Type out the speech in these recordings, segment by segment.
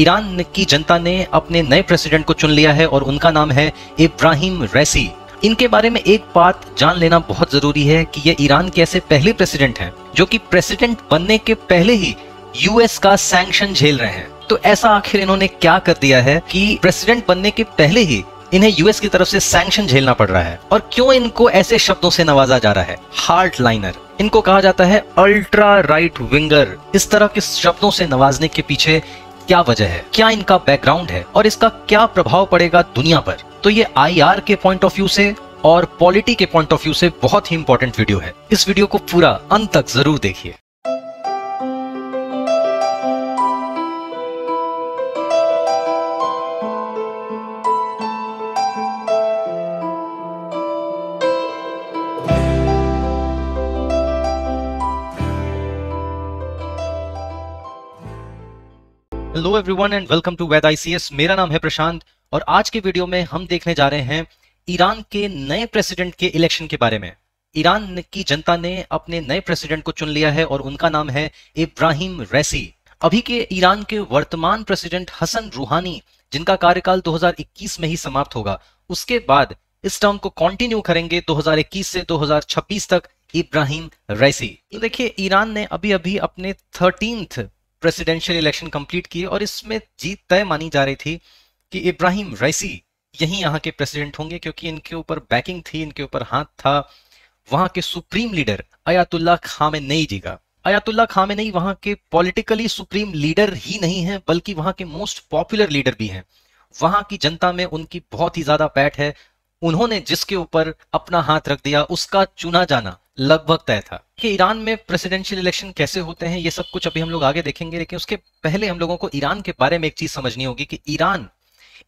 Iran की जनता ने अपने नए प्रेसिडेंट को चुन लिया है और उनका नाम है इब्राहिम रैसी इनके बारे में एक बात जान लेना बहुत जरूरी है कि ये ईरान के ऐसे पहले प्रेसिडेंट हैं जो कि प्रेसिडेंट बनने के पहले ही यूएस का सैंक्शन झेल रहे हैं तो ऐसा आखिर इन्होंने क्या कर दिया है कि प्रेसिडेंट बनने के पहले ही इन्हें यूएस की तरफ से सैंक्शन झेलना पड़ रहा है और क्यों इनको ऐसे शब्दों से नवाजा जा रहा है हार्ट लाइनर इनको कहा जाता है अल्ट्रा राइट विंगर इस तरह के शब्दों से नवाजने के पीछे क्या वजह है क्या इनका बैकग्राउंड है और इसका क्या प्रभाव पड़ेगा दुनिया पर तो ये आई के पॉइंट ऑफ व्यू से और पॉलिटी के पॉइंट ऑफ व्यू से बहुत ही इंपॉर्टेंट वीडियो है इस वीडियो को पूरा अंत तक जरूर देखिए hello everyone and welcome to Ved ICS मेरा नाम है प्रशांत और आज के वीडियो में हम देखने जा रहे हैं ईरान के नए प्रेसिडेंट के इलेक्शन के बारे में ईरान की जनता ने अपने नए प्रेसिडेंट को चुन लिया है और उनका नाम है इब्राहिम रैसी अभी के ईरान के वर्तमान प्रेसिडेंट हसन रूहानी जिनका कार्यकाल 2021 में ही समाप्त होगा उसके बाद इस टर्म को कंटिन्यू करेंगे 2021 से 2026 तक इब्राहिम रैसी तो देखिए ईरान ने अभी अभी अपने थर्टींथ प्रेसिडेंशियल इलेक्शन कंप्लीट किए और इसमें जीत तय मानी जा रही थी कि इब्राहिम रैसी यही यहाँ के प्रेसिडेंट होंगे क्योंकि इनके ऊपर बैकिंग थी इनके ऊपर हाथ था वहां के सुप्रीम लीडर अयातुल्ला खामे नई नहीं जीगा अयातुल्ला खामे नहीं वहां के पॉलिटिकली सुप्रीम लीडर ही नहीं है बल्कि वहां के मोस्ट पॉपुलर लीडर भी हैं वहां की जनता में उनकी बहुत ही ज्यादा पैठ है उन्होंने जिसके ऊपर अपना हाथ रख दिया उसका चुना जाना लगभग तय था कि ईरान में प्रेसिडेंशियल इलेक्शन कैसे होते हैं ये सब कुछ अभी हम लोग आगे देखेंगे लेकिन उसके पहले हम लोगों को ईरान के बारे में एक चीज समझनी होगी कि ईरान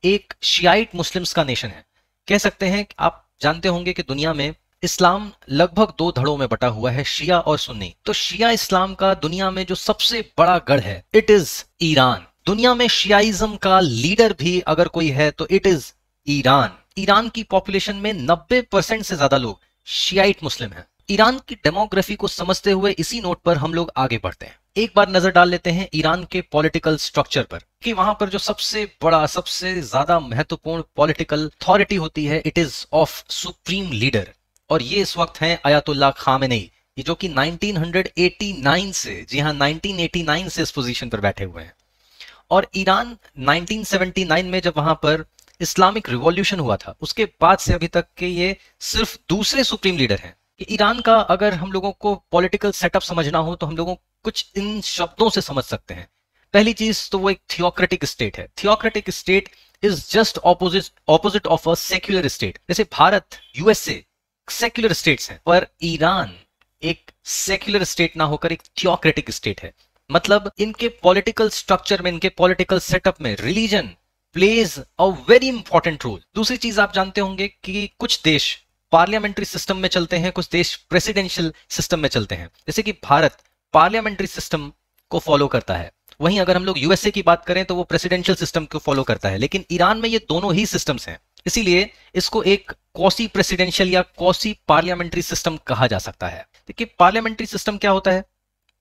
एक शियाइट मुस्लिम्स का नेशन है कह सकते हैं आप जानते होंगे कि दुनिया में इस्लाम लगभग दो धड़ों में बटा हुआ है शिया और सुन्नी तो शिया इस्लाम का दुनिया में जो सबसे बड़ा गढ़ है इट इज ईरान दुनिया में शियाइज्म का लीडर भी अगर कोई है तो इट इज ईरान ईरान की पॉपुलेशन में 90 परसेंट से ज्यादा लोग शियाइट मुस्लिम हैं ईरान की डेमोग्राफी को समझते हुए इसी नोट पर हम लोग आगे बढ़ते हैं एक बार नजर डाल लेते हैं ईरान के पॉलिटिकल स्ट्रक्चर पर कि वहां पर जो सबसे बड़ा सबसे ज्यादा महत्वपूर्ण पॉलिटिकल अथॉरिटी होती है it is of supreme leader और ये इस वक्त हैं अयातुल्ला खामेनेई ये जो कि 1989 से जी हाँ 1989 से इस पोजीशन पर बैठे हुए हैं और ईरान 1979 में जब वहां पर इस्लामिक रिवॉल्यूशन हुआ था उसके बाद से अभी तक के ये सिर्फ दूसरे सुप्रीम लीडर हैं ईरान का अगर हम लोगों को पॉलिटिकल सेटअप समझना हो तो हम लोगों कुछ इन शब्दों से समझ सकते हैं पहली चीज तो वो एक थियोक्रेटिक स्टेट है theocratic state is just opposite opposite of a secular state जैसे भारत यूएसए सेक्युलर स्टेट्स हैं पर ईरान एक सेक्युलर स्टेट ना होकर एक थियोक्रेटिक स्टेट है मतलब इनके पॉलिटिकल स्ट्रक्चर में इनके पॉलिटिकल सेटअप में religion plays a very important role दूसरी चीज आप जानते होंगे कि कुछ देश पार्लियामेंट्री सिस्टम में चलते हैं कुछ देश प्रेसिडेंशियल सिस्टम में चलते हैं जैसे कि भारत पार्लियामेंट्री सिस्टम को फॉलो करता है वहीं अगर हम लोग यूएसए की बात करें तो वो प्रेसिडेंशियल सिस्टम को फॉलो करता है लेकिन ईरान में ये दोनों ही सिस्टम्स हैं इसीलिए इसको एक कौसी प्रेसिडेंशियल या कौसी पार्लियामेंट्री सिस्टम कहा जा सकता है देखिए पार्लियामेंट्री सिस्टम क्या होता है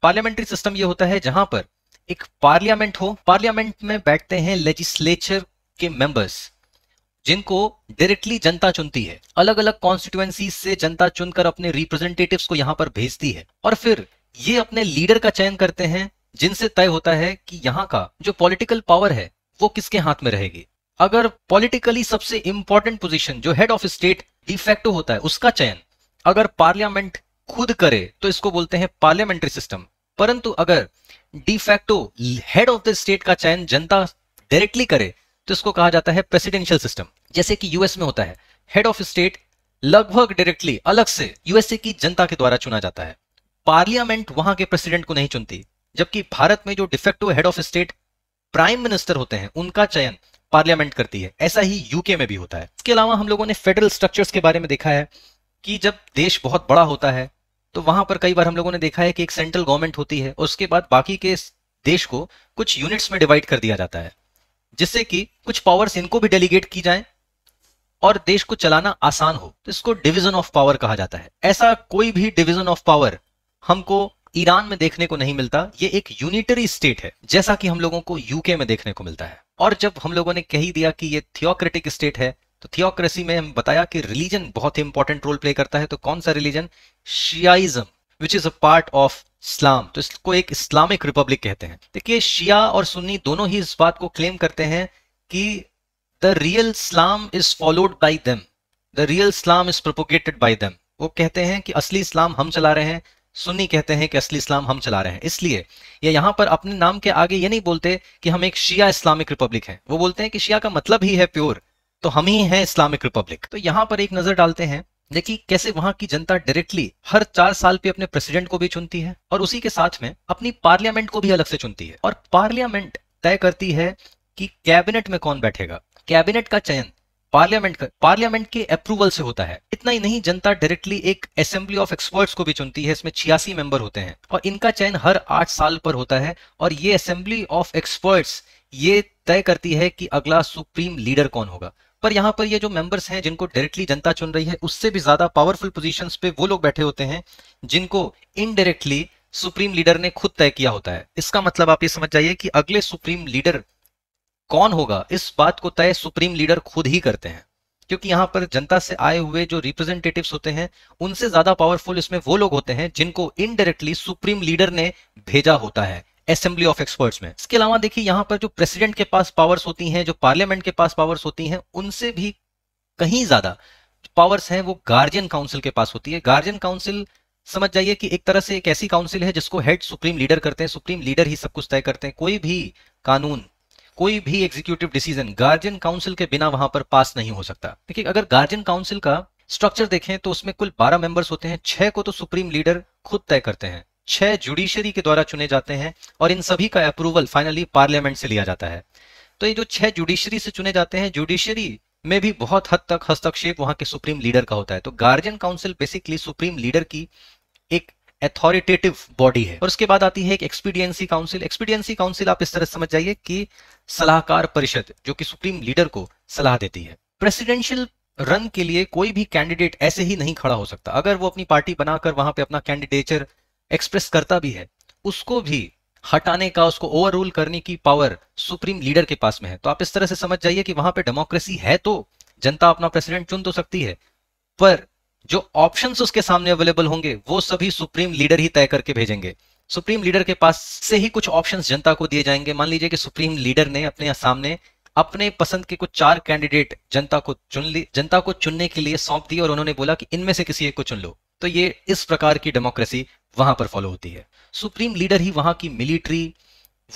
पार्लियामेंट्री सिस्टम ये होता है जहां पर एक पार्लियामेंट हो पार्लियामेंट में बैठते हैं लेजिस्लेचर के मेंबर्स जिनको डायरेक्टली जनता चुनती है अलग अलग कॉन्स्टिट्युएंसी से जनता चुनकर अपने रिप्रेजेंटेटिव्स को यहां पर भेजती है और फिर ये अपने लीडर का चयन करते हैं जिनसे तय होता है कि यहाँ का जो पॉलिटिकल पावर है वो किसके हाथ में रहेगी अगर पॉलिटिकली सबसे इंपॉर्टेंट पोजीशन जो हेड ऑफ स्टेट डिफेक्टो होता है उसका चयन अगर पार्लियामेंट खुद करे तो इसको बोलते हैं पार्लियामेंट्री सिस्टम परंतु अगर de facto head of the state का चयन जनता डायरेक्टली करे तो इसको कहा जाता है प्रेसिडेंशियल सिस्टम जैसे कि यूएस में होता है हेड ऑफ स्टेट लगभग डायरेक्टली अलग से यूएसए की जनता के द्वारा चुना जाता है पार्लियामेंट वहां के प्रेसिडेंट को नहीं चुनती जबकि भारत में जो de facto head of state prime minister होते हैं उनका चयन पार्लियामेंट करती है ऐसा ही यूके में भी होता है इसके अलावा हम लोगों ने फेडरल स्ट्रक्चर्स के बारे में देखा है कि जब देश बहुत बड़ा होता है तो वहां पर कई बार हम लोगों ने देखा है कि एक सेंट्रल गवर्नमेंट होती है उसके बाद बाकी के देश को कुछ यूनिट्स में डिवाइड कर दिया जाता है जिससे कि कुछ पावर्स इनको भी डेलीगेट की जाए और देश को चलाना आसान हो तो इसको डिविजन ऑफ पावर कहा जाता है ऐसा कोई भी डिविजन ऑफ पावर हमको ईरान में देखने को नहीं मिलता ये एक यूनिटरी स्टेट है जैसा कि हम लोगों को यूके में देखने को मिलता है और जब हम लोगों ने कही दिया कि ये थियोक्रेटिक स्टेट है तो थियोक्रेसी में हम बताया कि रिलीजन बहुत ही इंपॉर्टेंट रोल प्ले करता है तो कौन सा religion Shiaism which is a part of Islam तो इसको एक इस्लामिक रिपब्लिक कहते हैं देखिए शिया और सुन्नी दोनों ही इस बात को क्लेम करते हैं कि the real Islam is followed by them the real Islam is propagated by them वो कहते हैं कि असली इस्लाम हम चला रहे हैं सुन्नी कहते हैं कि असली इस्लाम हम चला रहे हैं इसलिए ये यहां पर अपने नाम के आगे ये नहीं बोलते कि हम एक शिया इस्लामिक रिपब्लिक है वो बोलते हैं कि शिया का मतलब ही है प्योर तो हम ही हैं इस्लामिक रिपब्लिक तो यहां पर एक नजर डालते हैं देखिए कैसे वहां की जनता डायरेक्टली हर चार साल पे अपने प्रेसिडेंट को भी चुनती है और उसी के साथ में अपनी पार्लियामेंट को भी अलग से चुनती है और पार्लियामेंट तय करती है कि कैबिनेट में कौन बैठेगा कैबिनेट का चयन पार्लियामेंट का पार्लियामेंट के अप्रूवल से होता है इतना ही नहीं जनता डायरेक्टली एक असेंबली ऑफ एक्सपर्ट्स को भी चुनती है इसमें छियासी मेंबर होते हैं और इनका चयन हर आठ साल पर होता है और ये असेंबली ऑफ एक्सपर्ट्स ये तय करती है कि अगला सुप्रीम लीडर कौन होगा पर यहाँ पर ये जो मेंबर्स हैं जिनको डायरेक्टली जनता चुन रही है उससे भी ज्यादा पावरफुल पोजीशन पे वो लोग बैठे होते हैं जिनको इनडायरेक्टली सुप्रीम लीडर ने खुद तय किया होता है इसका मतलब आप ये समझ जाइए कि अगले सुप्रीम लीडर कौन होगा इस बात को तय सुप्रीम लीडर खुद ही करते हैं क्योंकि यहाँ पर जनता से आए हुए जो रिप्रेजेंटेटिव होते हैं उनसे ज्यादा पावरफुल इसमें वो लोग होते हैं जिनको इनडायरेक्टली सुप्रीम लीडर ने भेजा होता है असेंबली ऑफ एक्सपर्ट्स में इसके अलावा देखिए यहाँ पर जो प्रेसिडेंट के पास पावर्स होती हैं जो पार्लियामेंट के पास पावर्स होती हैं उनसे भी कहीं ज्यादा पावर्स हैं वो गार्जियन काउंसिल के पास होती है गार्जियन काउंसिल समझ जाइए कि एक तरह से एक ऐसी काउंसिल है जिसको हेड सुप्रीम लीडर करते हैं सुप्रीम लीडर ही सब कुछ तय करते हैं कोई भी कानून कोई भी एग्जीक्यूटिव डिसीजन गार्जियन काउंसिल के बिना वहां पर पास नहीं हो सकता देखिए अगर गार्जियन काउंसिल का स्ट्रक्चर देखें तो उसमें कुल बारह मेंबर्स होते हैं छह को तो सुप्रीम लीडर खुद तय करते हैं छह जुडिशरी के द्वारा चुने जाते हैं और इन सभी का अप्रूवल फाइनली पार्लियामेंट से लिया जाता है तो ये जो छह जुडिशरी से चुने जाते हैं जुडिशरी में भी बहुत हद तक हस्तक्षेप वहां के सुप्रीम लीडर का होता है तो guardian council basically supreme leader की एक अथॉरिटेटिव बॉडी है और उसके बाद आती है एक एक्सपीडियंसी काउंसिल एक्सपीडियंसी काउंसिल आप इस तरह समझ जाइए कि सलाहकार परिषद जो कि सुप्रीम लीडर को सलाह देती है प्रेसिडेंशियल रन के लिए कोई भी कैंडिडेट ऐसे ही नहीं खड़ा हो सकता अगर वो अपनी पार्टी बनाकर वहां पे अपना कैंडिडेचर एक्सप्रेस करता भी है उसको भी हटाने का उसको ओवर रूल करने की पावर सुप्रीम लीडर के पास में है तो आप इस तरह से समझ जाइए कि वहां पे डेमोक्रेसी है तो जनता अपना प्रेसिडेंट चुन तो सकती है पर जो ऑप्शंस उसके सामने अवेलेबल होंगे वो सभी सुप्रीम लीडर ही तय करके भेजेंगे सुप्रीम लीडर के पास से ही कुछ ऑप्शंस जनता को दिए जाएंगे मान लीजिए कि सुप्रीम लीडर ने अपने सामने अपने पसंद के कुछ चार कैंडिडेट जनता को चुन ली जनता को चुनने के लिए सौंप दी और उन्होंने बोला कि इनमें से किसी एक को चुन लो तो ये इस प्रकार की डेमोक्रेसी वहां पर फॉलो होती है सुप्रीम लीडर ही वहां की मिलिट्री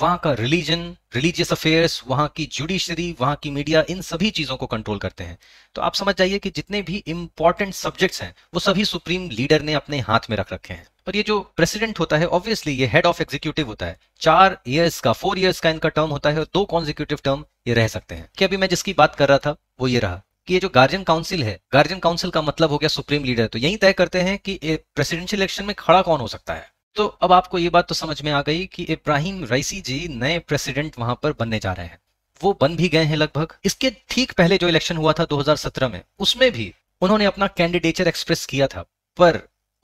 वहां का रिलीजन रिलीजियस अफेयर्स वहां की जुडिशरी वहां की मीडिया इन सभी चीजों को कंट्रोल करते हैं तो आप समझ जाइए कि जितने भी इंपॉर्टेंट सब्जेक्ट्स हैं वो सभी सुप्रीम लीडर ने अपने हाथ में रख रखे हैं और ये जो प्रेसिडेंट होता है ऑब्वियसली ये हेड ऑफ एग्जीक्यूटिव होता है चार ईयर्स का फोर ईयर्स का इनका टर्म होता है और दो कॉन्जिक्यूटिव टर्म ये रह सकते हैं कि अभी मैं जिसकी बात कर रहा था वो ये रहा कि ये जो गार्जियन काउंसिल है गार्जियन काउंसिल का मतलब हो गया सुप्रीम लीडर तो यही तय करते हैं कि प्रेसिडेंशियल इलेक्शन में खड़ा कौन हो सकता है तो अब आपको ये बात तो समझ में आ गई कि इब्राहिम रईसी जी नए प्रेसिडेंट वहां पर बनने जा रहे हैं वो बन भी गए हैं लगभग इसके ठीक पहले जो इलेक्शन हुआ था 2017 में उसमें भी उन्होंने अपना कैंडिडेचर एक्सप्रेस किया था पर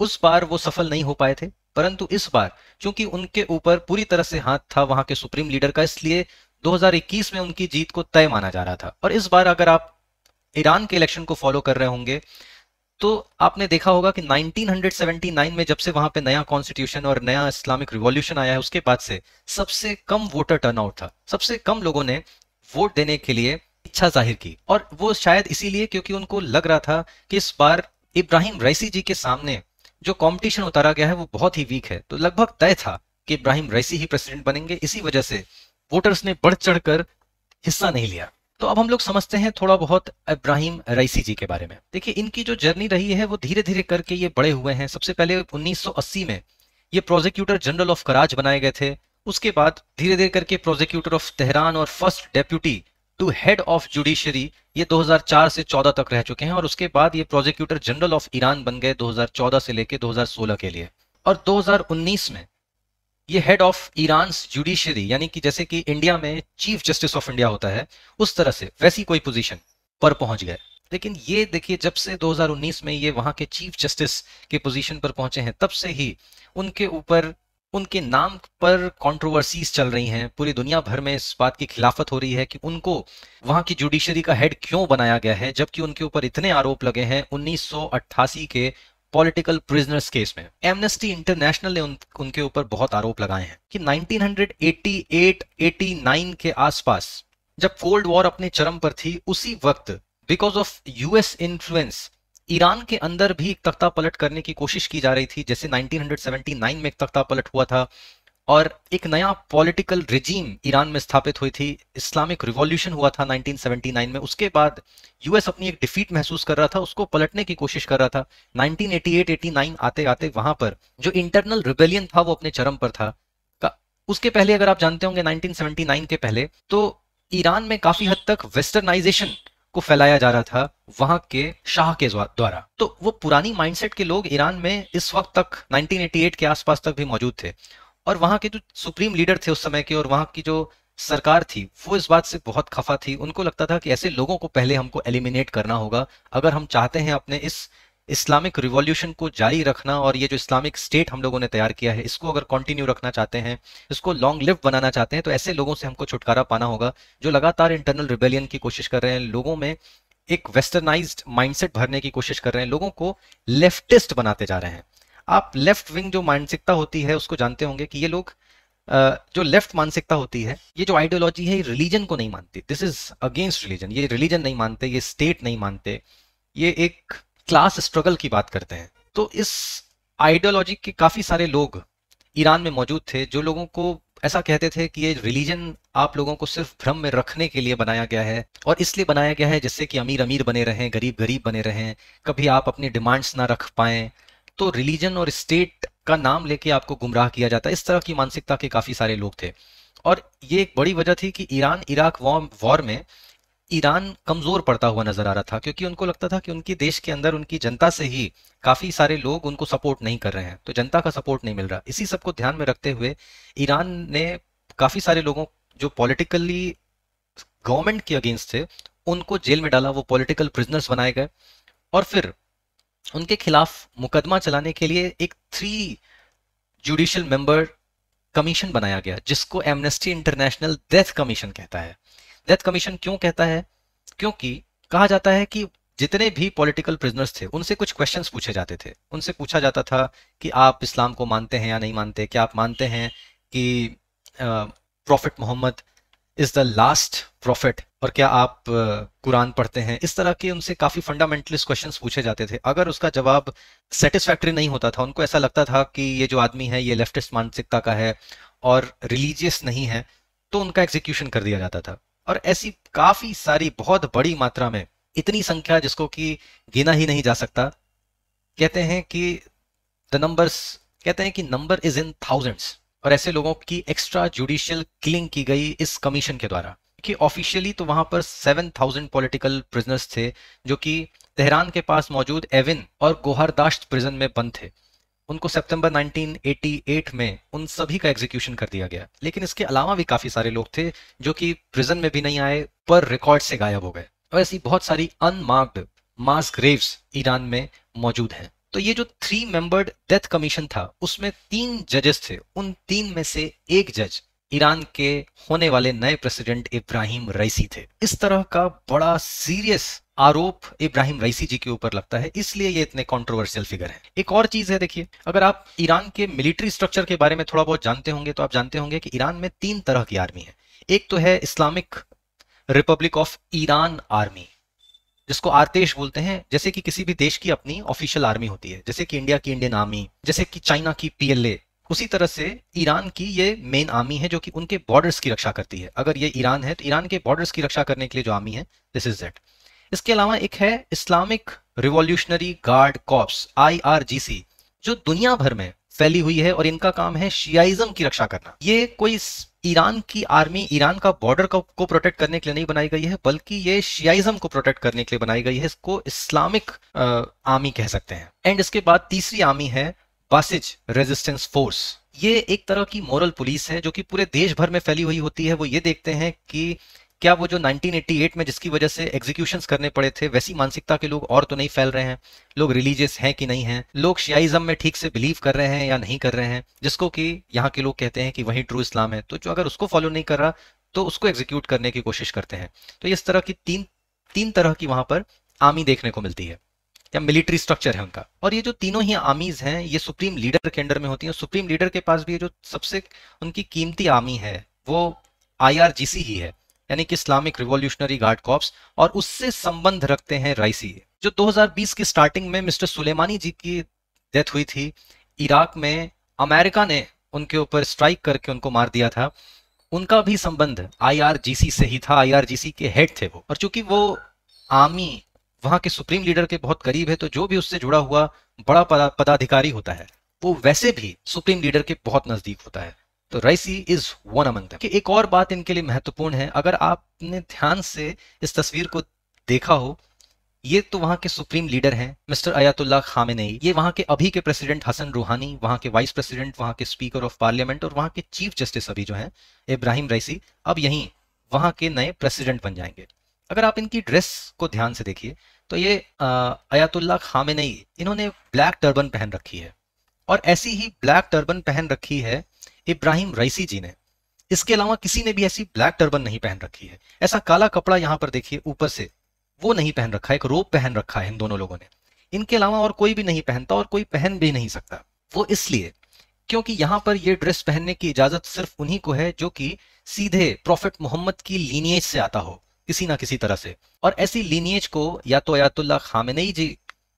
उस बार वो सफल नहीं हो पाए थे परंतु इस बार क्योंकि उनके ऊपर पूरी तरह से हाथ था वहां के सुप्रीम लीडर का इसलिए 2021 में उनकी जीत को तय माना जा रहा था और इस बार अगर आप ईरान के इलेक्शन को फॉलो कर रहे होंगे तो आपने देखा होगा कि 1979 में जब से वहां पे नया कॉन्स्टिट्यूशन और नया इस्लामिक रिवॉल्यूशन आया है उसके बाद से सबसे कम वोटर टर्नआउट था सबसे कम लोगों ने वोट देने के लिए इच्छा जाहिर की और वो शायद इसीलिए क्योंकि उनको लग रहा था कि इस बार इब्राहिम रईसी जी के सामने जो कॉम्पिटिशन उतारा गया है वो बहुत ही वीक है तो लगभग तय था कि इब्राहिम रईसी ही प्रेसिडेंट बनेंगे इसी वजह से वोटर्स ने बढ़ चढ़ हिस्सा नहीं लिया तो अब हम लोग समझते हैं थोड़ा बहुत इब्राहिम रईसी जी के बारे में देखिए इनकी जो जर्नी रही है वो धीरे धीरे करके ये बड़े हुए हैं सबसे पहले 1980 में ये प्रोजिक्यूटर जनरल ऑफ कराच बनाए गए थे उसके बाद धीरे धीरे करके प्रोजिक्यूटर ऑफ तेहरान और first deputy to head of judiciary ये 2004 से 14 तक रह चुके हैं और उसके बाद ये प्रोजिक्यूटर जनरल ऑफ ईरान बन गए दो से लेकर दो के लिए और दो में ये हेड ऑफ ईरान जुडिशरी यानी कि जैसे कि इंडिया में चीफ जस्टिस ऑफ इंडिया होता है उस तरह से वैसी कोई पोजीशन पर पहुंच गए लेकिन ये देखिए जब से 2019 में ये वहां के चीफ जस्टिस के पोजीशन पर पहुंचे हैं तब से ही उनके ऊपर उनके नाम पर कंट्रोवर्सीज चल रही हैं पूरी दुनिया भर में इस बात की खिलाफत हो रही है कि उनको वहां की जुडिशरी का हेड क्यों बनाया गया है जबकि उनके ऊपर इतने आरोप लगे हैं 1988 के पॉलिटिकल प्रिजनर्स केस में एमनेस्टी इंटरनेशनल ने उन, उनके ऊपर बहुत आरोप लगाए हैं कि 1988-89 के आसपास जब कोल्ड वॉर अपने चरम पर थी उसी वक्त because of US influence Iran के अंदर भी एक तख्ता पलट करने की कोशिश की जा रही थी जैसे 1979 में एक तख्ता पलट हुआ था और एक नया पॉलिटिकल रिजीम ईरान में स्थापित हुई थी इस्लामिक रिवॉल्यूशन हुआ था 1979 में उसके बाद यूएस अपनी एक डिफीट महसूस कर रहा था उसको पलटने की कोशिश कर रहा था 1988-89 आते आते वहां पर जो इंटरनल रिबेलियन था वो अपने चरम पर था उसके पहले अगर आप जानते होंगे 1979 के पहले तो ईरान में काफी हद तक वेस्टर्नाइजेशन को फैलाया जा रहा था वहां के शाह के द्वारा तो वो पुरानी माइंडसेट के लोग ईरान में इस वक्त तक 1988 के आसपास तक भी मौजूद थे और वहाँ के जो सुप्रीम लीडर थे उस समय के और वहाँ की जो सरकार थी वो इस बात से बहुत खफा थी उनको लगता था कि ऐसे लोगों को पहले हमको एलिमिनेट करना होगा अगर हम चाहते हैं अपने इस इस्लामिक रिवॉल्यूशन को जारी रखना और ये जो इस्लामिक स्टेट हम लोगों ने तैयार किया है इसको अगर कंटिन्यू रखना चाहते हैं इसको लॉन्ग लिव बनाना चाहते हैं तो ऐसे लोगों से हमको छुटकारा पाना होगा जो लगातार इंटरनल रिबेलियन की कोशिश कर रहे हैं लोगों में एक वेस्टर्नाइज्ड माइंडसेट भरने की कोशिश कर रहे हैं लोगों को लेफ्टिस्ट बनाते जा रहे हैं आप लेफ्ट विंग जो मानसिकता होती है उसको जानते होंगे कि ये लोग जो लेफ्ट मानसिकता होती है ये जो आइडियोलॉजी है ये रिलीजन को नहीं मानती दिस इज अगेंस्ट रिलीजन ये रिलीजन नहीं मानते ये स्टेट नहीं मानते ये एक क्लास स्ट्रगल की बात करते हैं तो इस आइडियोलॉजी के काफ़ी सारे लोग ईरान में मौजूद थे जो लोगों को ऐसा कहते थे कि ये रिलीजन आप लोगों को सिर्फ भ्रम में रखने के लिए बनाया गया है और इसलिए बनाया गया है जिससे कि अमीर अमीर बने रहें गरीब गरीब बने रहें कभी आप अपनी डिमांड्स ना रख पाएं तो रिलीजन और स्टेट का नाम लेके आपको गुमराह किया जाता है इस तरह की मानसिकता के काफ़ी सारे लोग थे और ये एक बड़ी वजह थी कि ईरान इराक वॉर में ईरान कमज़ोर पड़ता हुआ नज़र आ रहा था क्योंकि उनको लगता था कि उनके देश के अंदर उनकी जनता से ही काफ़ी सारे लोग उनको सपोर्ट नहीं कर रहे हैं तो जनता का सपोर्ट नहीं मिल रहा इसी सब को ध्यान में रखते हुए ईरान ने काफ़ी सारे लोगों जो पॉलिटिकली गवर्नमेंट के अगेंस्ट थे उनको जेल में डाला वो पॉलिटिकल प्रिजनर्स बनाए गए और फिर उनके खिलाफ मुकदमा चलाने के लिए एक थ्री जुडिशियल मेंबर कमीशन बनाया गया जिसको एमनेस्टी इंटरनेशनल डेथ कमीशन कहता है डेथ कमीशन क्यों कहता है क्योंकि कहा जाता है कि जितने भी पॉलिटिकल प्रिजनर्स थे उनसे कुछ क्वेश्चंस पूछे जाते थे उनसे पूछा जाता था कि आप इस्लाम को मानते हैं या नहीं मानते क्या आप मानते हैं कि prophet Muhammad is the last prophet और क्या आप कुरान पढ़ते हैं इस तरह के उनसे काफ़ी फंडामेंटलिस्ट क्वेश्चंस पूछे जाते थे अगर उसका जवाब सेटिस्फैक्ट्री नहीं होता था उनको ऐसा लगता था कि ये जो आदमी है ये लेफ्टिस्ट मानसिकता का है और रिलीजियस नहीं है तो उनका एग्जीक्यूशन कर दिया जाता था और ऐसी काफ़ी सारी बहुत बड़ी मात्रा में इतनी संख्या जिसको कि गिना ही नहीं जा सकता कहते हैं कि द नंबर्स कहते हैं कि नंबर इज इन थाउजेंड्स और ऐसे लोगों की एक्स्ट्रा जुडिशियल किलिंग की गई इस कमीशन के द्वारा कि ऑफिशियली तो वहां पर 7000 पॉलिटिकल प्रिजनर्स थे जो कि तेहरान के पास मौजूद एविन और गोहरदाश्त प्रिजन में बंद थे उनको सितंबर 1988 में उन सभी का एग्जीक्यूशन कर दिया गया लेकिन इसके अलावा भी काफी सारे लोग थे जो कि प्रिजन में भी नहीं आए पर रिकॉर्ड से गायब हो गए और ऐसी बहुत सारी अनमार्क्ड मास ग्रेव्स ईरान में मौजूद हैं तो ये जो थ्री मेंबर्ड डेथ कमीशन था उसमें तीन जजेस थे उन तीन में से एक जज ईरान के होने वाले नए प्रेसिडेंट इब्राहिम रईसी थे इस तरह का बड़ा सीरियस आरोप इब्राहिम रईसी जी के ऊपर लगता है इसलिए ये इतने कंट्रोवर्शियल फिगर हैं एक और चीज है देखिए अगर आप ईरान के मिलिट्री स्ट्रक्चर के बारे में थोड़ा बहुत जानते होंगे तो आप जानते होंगे कि ईरान में तीन तरह की आर्मी है एक तो है Islamic republic of Iran army जिसको आरतेश बोलते हैं जैसे कि किसी भी देश की अपनी ऑफिशियल आर्मी होती है जैसे कि इंडिया की इंडियन आर्मी जैसे कि चाइना की पीएलए उसी तरह से ईरान की ये मेन आर्मी है जो कि उनके बॉर्डर्स की रक्षा करती है अगर ये ईरान है तो ईरान के बॉर्डर्स की रक्षा करने के लिए जो आर्मी है दिस इज दैट इसके अलावा एक है इस्लामिक रिवॉल्यूशनरी गार्ड कॉप्स आई जो दुनिया भर में फैली हुई है और इनका काम है शियाइज्म की रक्षा करना ये कोई ईरान की आर्मी ईरान का बॉर्डर को, प्रोटेक्ट करने के लिए नहीं बनाई गई है बल्कि ये शियाइज्म को प्रोटेक्ट करने के लिए बनाई गई है इसको इस्लामिक आर्मी कह सकते हैं एंड इसके बाद तीसरी आर्मी है बासिज रेजिस्टेंस फोर्स ये एक तरह की मॉरल पुलिस है जो कि पूरे देश भर में फैली हुई होती है वो ये देखते हैं कि क्या वो जो 1988 में जिसकी वजह से एग्जीक्यूशन करने पड़े थे वैसी मानसिकता के लोग और तो नहीं फैल रहे हैं लोग रिलीजियस हैं कि नहीं हैं लोग शियाइज्म में ठीक से बिलीव कर रहे हैं या नहीं कर रहे हैं जिसको कि यहाँ के लोग कहते हैं कि वही ट्रू इस्लाम है तो जो अगर उसको फॉलो नहीं कर रहा तो उसको एग्जीक्यूट करने की कोशिश करते हैं तो इस तरह की तीन तीन तरह की वहां पर आर्मी देखने को मिलती है या मिलिट्री स्ट्रक्चर है उनका और ये जो तीनों ही आर्मीज हैं ये सुप्रीम लीडर के अंडर में होती हैं सुप्रीम लीडर के पास भी ये जो सबसे उनकी कीमती आर्मी है वो आईआरजीसी ही है यानी कि इस्लामिक रिवोल्यूशनरी गार्ड कॉप्स और उससे संबंध रखते हैं राइसी जो 2020 की स्टार्टिंग में मिस्टर सुलेमानी जी की डेथ हुई थी इराक में अमेरिका ने उनके ऊपर स्ट्राइक करके उनको मार दिया था उनका भी संबंध आईआरजीसी से ही था आईआरजीसी के हेड थे वो और चूंकि वो आर्मी वहां के सुप्रीम लीडर के बहुत करीब है तो जो भी उससे जुड़ा हुआ बड़ा पदाधिकारी होता है वो वैसे भी सुप्रीम लीडर के बहुत नजदीक होता है तो राइसी इज वन अमंग एक और बात इनके लिए महत्वपूर्ण है अगर आपने ध्यान से इस तस्वीर को देखा हो ये तो वहां के सुप्रीम लीडर हैं मिस्टर अयातुल्ला खामेनेई ये वहां के अभी के प्रेसिडेंट हसन रूहानी वहां के वाइस प्रेसिडेंट वहां के स्पीकर ऑफ पार्लियामेंट और वहां के चीफ जस्टिस अभी जो हैं इब्राहिम रईसी अब यहीं वहां के नए प्रेसिडेंट बन जाएंगे अगर आप इनकी ड्रेस को ध्यान से देखिए तो ये अयातुल्ला खामेनेई इन्होंने ब्लैक टर्बन पहन रखी है और ऐसी ही ब्लैक टर्बन पहन रखी है इब्राहिम रईसी जी ने इसके अलावा किसी ने भी ऐसी ब्लैक टर्बन नहीं पहन रखी है ऐसा काला कपड़ा यहाँ पर देखिए ऊपर से वो नहीं पहन रखा है एक रोप पहन रखा है इन दोनों लोगों ने इनके अलावा और कोई भी नहीं पहनता और कोई पहन भी नहीं सकता वो इसलिए क्योंकि यहाँ पर यह ड्रेस पहनने की इजाजत सिर्फ उन्हीं को है जो कि सीधे प्रॉफिट मोहम्मद की लीनियज से आता हो किसी ना किसी तरह से और ऐसी लीनियज को या तो अयातुल्ला खामिन जी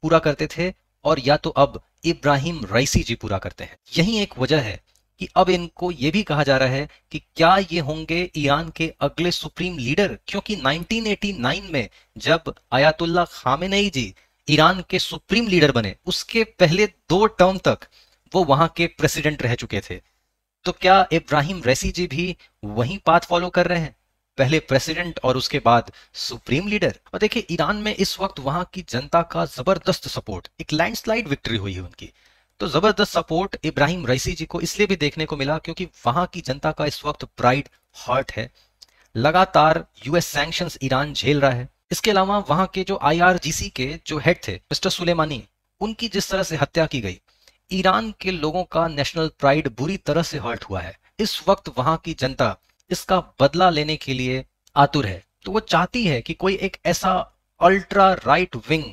पूरा करते थे और या तो अब इब्राहिम रईसी जी पूरा करते हैं यही एक वजह है कि अब इनको यह भी कहा जा रहा है कि क्या ये होंगे ईरान के अगले सुप्रीम लीडर क्योंकि 1989 में जब आयातुल्ला खामेनेई जी ईरान के सुप्रीम लीडर बने उसके पहले दो टर्म तक वो वहां के प्रेसिडेंट रह चुके थे तो क्या इब्राहिम रेसी जी भी वही पाथ फॉलो कर रहे हैं पहले प्रेसिडेंट और उसके बाद सुप्रीम लीडर और देखिए ईरान में इस वक्त वहां की जनता का जबरदस्त सपोर्ट एक लैंडस्लाइड विक्ट्री हुई है उनकी तो जबरदस्त सपोर्ट इब्राहिम रईसी जी को इसलिए भी देखने को मिला क्योंकि वहां की जनता का इस वक्त प्राइड हर्ट है लगातार यूएस सैंक्शन ईरान झेल रहा है इसके अलावा वहां के जो आईआरजीसी के जो हेड थे मिस्टर सुलेमानी उनकी जिस तरह से हत्या की गई ईरान के लोगों का नेशनल प्राइड बुरी तरह से हर्ट हुआ है इस वक्त वहां की जनता इसका बदला लेने के लिए आतुर है तो वो चाहती है कि कोई एक ऐसा अल्ट्रा राइट विंग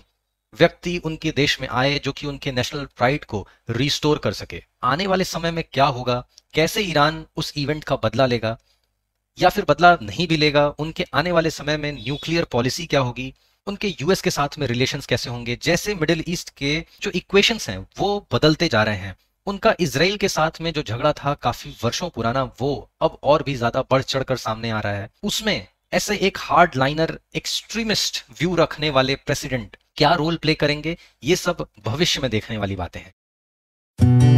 व्यक्ति उनके देश में आए जो कि उनके नेशनल प्राइड को रिस्टोर कर सके आने वाले समय में क्या होगा कैसे ईरान उस इवेंट का बदला लेगा या फिर बदला नहीं भी लेगा उनके आने वाले समय में न्यूक्लियर पॉलिसी क्या होगी उनके यूएस के साथ में रिलेशंस कैसे होंगे जैसे मिडिल ईस्ट के जो इक्वेशंस हैं वो बदलते जा रहे हैं उनका इसराइल के साथ में जो झगड़ा था काफी वर्षों पुराना वो अब और भी ज्यादा बढ़ चढ़ कर सामने आ रहा है उसमें ऐसे एक हार्ड लाइनर एक्सट्रीमिस्ट व्यू रखने वाले प्रेसिडेंट क्या रोल प्ले करेंगे ये सब भविष्य में देखने वाली बातें हैं